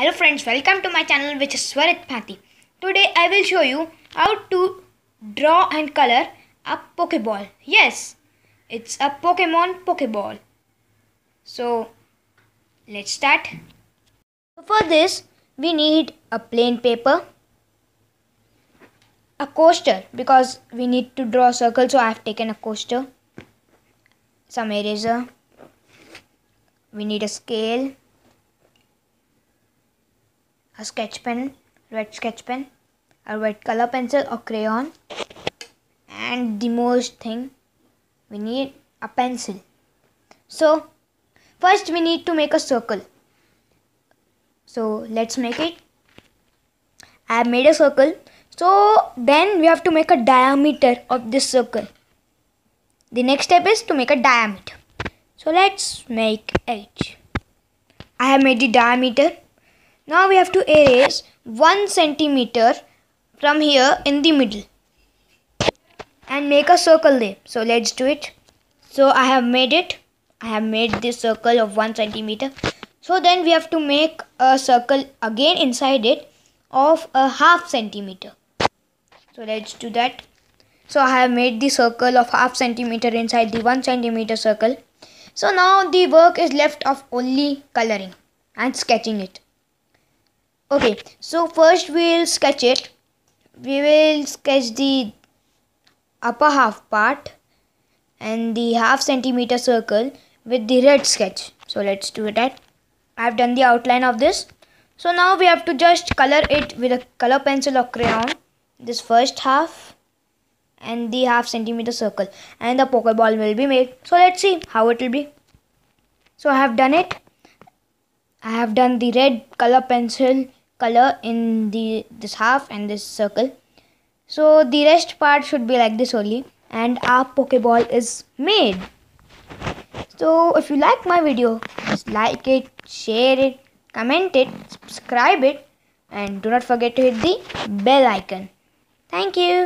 Hello friends, welcome to my channel which is Swarit Bhati. Today I will show you how to draw and color a Pokeball. Yes, it's a Pokemon Pokeball. So, let's start. For this, we need a plain paper, a coaster because we need to draw a circle so I have taken a coaster, some eraser, we need a scale, a sketch pen, red sketch pen, a red color pencil or crayon and the most thing we need a pencil. So first we need to make a circle. So let's make it. I have made a circle. So then we have to make a diameter of this circle. The next step is to make a diameter. So let's make H. I have made the diameter now we have to erase 1 centimeter from here in the middle and make a circle there. So let's do it. So I have made it. I have made this circle of 1 centimeter. So then we have to make a circle again inside it of a half centimeter. So let's do that. So I have made the circle of half centimeter inside the 1 centimeter circle. So now the work is left of only coloring and sketching it okay so first we'll sketch it we will sketch the upper half part and the half centimeter circle with the red sketch so let's do that I've done the outline of this so now we have to just color it with a color pencil or crayon this first half and the half centimeter circle and the pokeball will be made so let's see how it will be so I have done it I have done the red color pencil color in the this half and this circle so the rest part should be like this only and our pokeball is made so if you like my video just like it share it comment it subscribe it and do not forget to hit the bell icon thank you